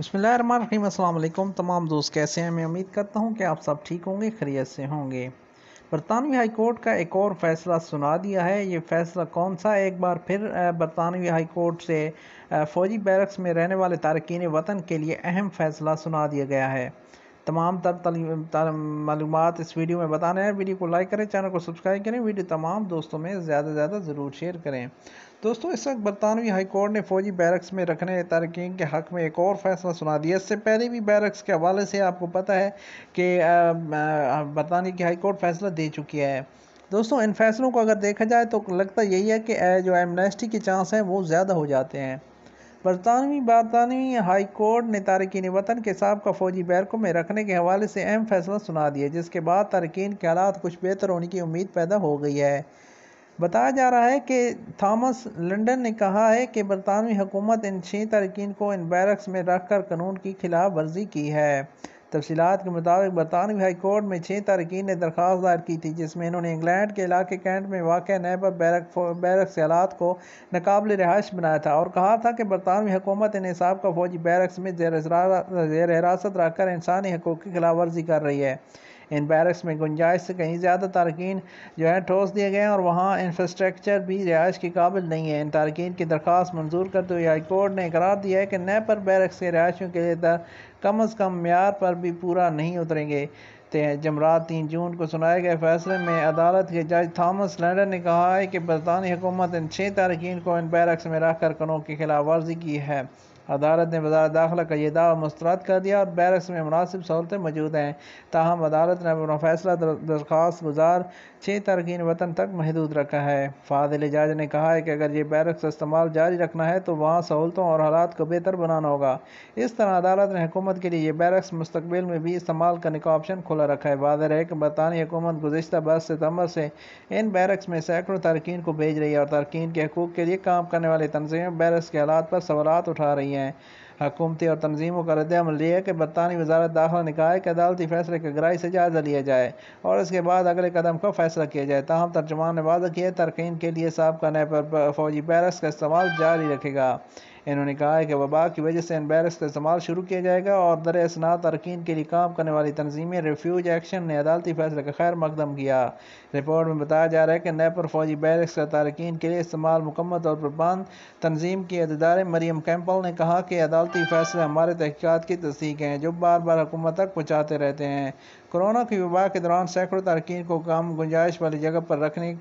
बसमीम तमाम दोस्त कैसे हैं मैं उम्मीद करता हूं कि आप सब ठीक होंगे खरीत से होंगे बरतानवी हाई कोर्ट का एक और फैसला सुना दिया है ये फैसला कौन सा एक बार फिर बरतानवी हाई कोर्ट से फौजी बैरक्स में रहने वाले तारकिन वतन के लिए अहम फैसला सुना दिया गया है तमाम तर मालूम इस वीडियो में बता रहे हैं वीडियो को लाइक करें चैनल को सब्सक्राइब करें वीडियो तमाम दोस्तों में ज़्यादा से ज़्यादा ज़रूर शेयर करें दोस्तों इस वक्त बरतानवी हाईकोर्ट ने फौजी बैरक्स में रखने तारकिन के हक़ में एक और फैसला सुना दिया इससे पहले भी बैरक्स के हवाले से आपको पता है कि बरतानवी की हाईकोर्ट फैसला दे चुकी है दोस्तों इन फैसलों को अगर देखा जाए तो लगता यही है कि जो एमनेस्टी के चांस हैं वो ज़्यादा हो जाते हैं बरतानवी बरतानवी हाई कोर्ट ने तारकिन वतन के सबका फौजी बैरकों में रखने के हवाले से अहम फैसला सुना दिया जिसके बाद तारकिन के हालात कुछ बेहतर होने की उम्मीद पैदा हो गई है बताया जा रहा है कि थॉमस लंडन ने कहा है कि बरतानवी हुकूमत इन छः तारकिन को इन बैरक्स में रख कर कानून की खिलाफ वर्जी की है तफसीत के मुताबिक बरतानवी हाई कोर्ट में छः तारकिन ने दरख्वास्त दायर की थी जिसमें इन्होंने इंग्लैंड के इलाके कैंट में वाक़ नैबर बैरक बैरक सैलात को नाकबिल रिहाइश बनाया था और कहा था कि बरतानवी हुकूमत इन साहब का फौजी बैरक्स में जेर हिरासत रखकर इंसानी हकूक़ की खिलाफ वर्जी कर रही है इन बैरक्स में गुंजाइश से कहीं ज़्यादा तारकिन जो है ठोस दिए गए हैं और वहाँ इंफ्रास्ट्रक्चर भी रिहाइश के काबिल नहीं है इन तारकिन की दरख्वास मंजूर करते हुए हाईकोर्ट ने करार दिया है कि नैपर बैरक्स के रिहायशियों के लिए दर कम अज़ कम मैार पर भी पूरा नहीं उतरेंगे जमरात तीन जून को सुनाए गए फैसले में अदालत के जज थॉमस लैंडर ने कहा है कि बरतानी हुकूमत इन छः तारकिन को इन बैरक्स में रखकर कनों की खिलाफ वर्जी की है अदालत ने वजारत दाखिला का यह दावा मुस्तरद कर दिया और बैरक्स में मुनासिब सहूलतें मौजूद हैं ताहम अदालत ने अपना फैसला दरख्वास्त गुजार छः तरकीन वतन तक महदूद रखा है फादिल जज ने कहा है कि अगर ये बैरक्स इस्तेमाल जारी रखना है तो वहाँ सहूलतों और हालात को बेहतर बनाना होगा इस तरह अदालत ने हुकूमत के लिए यह बैरक्स मुस्तबिल में भी इस्तेमाल करने का ऑप्शन खुला रखा है वाजर है कि बरतानी हुकूमत गुजशत बरस सितम्बर से इन बैरक्स में सैकड़ों तरकीन को भेज रही है और तरकीन के हकूक़ के लिए काम करने वाली तनजीमें बैरक्स के हालात पर सवाल उठा रही हैं 是。हकूमती और तनजीमों का रद्दमल यह है कि बरतानी वजारत दाखिला निकाय के अदालती फैसले के गराई से जायज़ा लिया जाए और इसके बाद अगले कदम का फैसला किया जाए ताहम तर्जमान ने वादा किया तरकीन के लिए सबका नए फौजी बैरस का इस्तेमाल जारी रखेगा इन्होंने कहा है कि वबा की वजह से इन बैरस का इस्तेमाल शुरू किया जाएगा और दर असना तरकीन के लिए काम करने वाली तनजीमें रिफ्यूज एक्शन ने अदालती फैसले का खैर मकदम किया रिपोर्ट में बताया जा रहा है कि नेपर फौजी बैरस का तारकिन के लिए इस्तेमाल मुकम्मल तौर पर बंद तनजीम के अदारे मरियम कैंपल ने कहा कि अदालत अदालती फैसले हमारे तहकीक़ात की तस्दीक हैं जो बार बार हुकूमत तक पहुँचाते रहते हैं कोरोना की वबा के दौरान सैकड़ों तारकिन को काम गुंजाइश वाली जगह पर रखने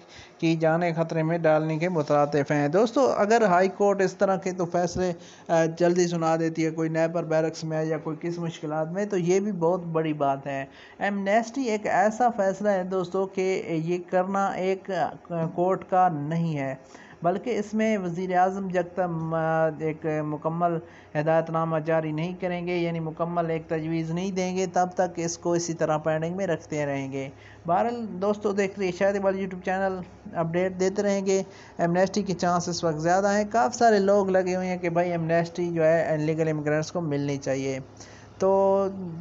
की जाने खतरे में डालने के मुतरतफ़ हैं दोस्तों अगर हाई कोर्ट इस तरह के तो फैसले जल्दी सुना देती है कोई नैपर बैरक्स में या कोई किस मुश्किल में तो ये भी बहुत बड़ी बात है एमनेस्टी एक ऐसा फ़ैसला है दोस्तों कि ये करना एक कोर्ट का नहीं है बल्कि इसमें वज़ी अजम जब तक एक मुकम्मल हदायतनामा जारी नहीं करेंगे यानी मुकम्मल एक तजवीज़ नहीं देंगे तब तक इसको इसी तरह पेंडिंग में रखते रहेंगे बहरल दोस्तों देख रही शायद वाले यूट्यूब चैनल अपडेट देते रहेंगे एमनेस्टी के चांस इस वक्त ज़्यादा हैं काफ़ी सारे लोग लगे हुए हैं कि भाई एमनेस्टी जो है इलीगल इमिग्रेंट्स को मिलनी चाहिए तो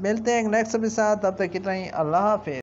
मिलते हैं नेक्स्ट के साथ तब तक कितना ही अल्लाह हाफि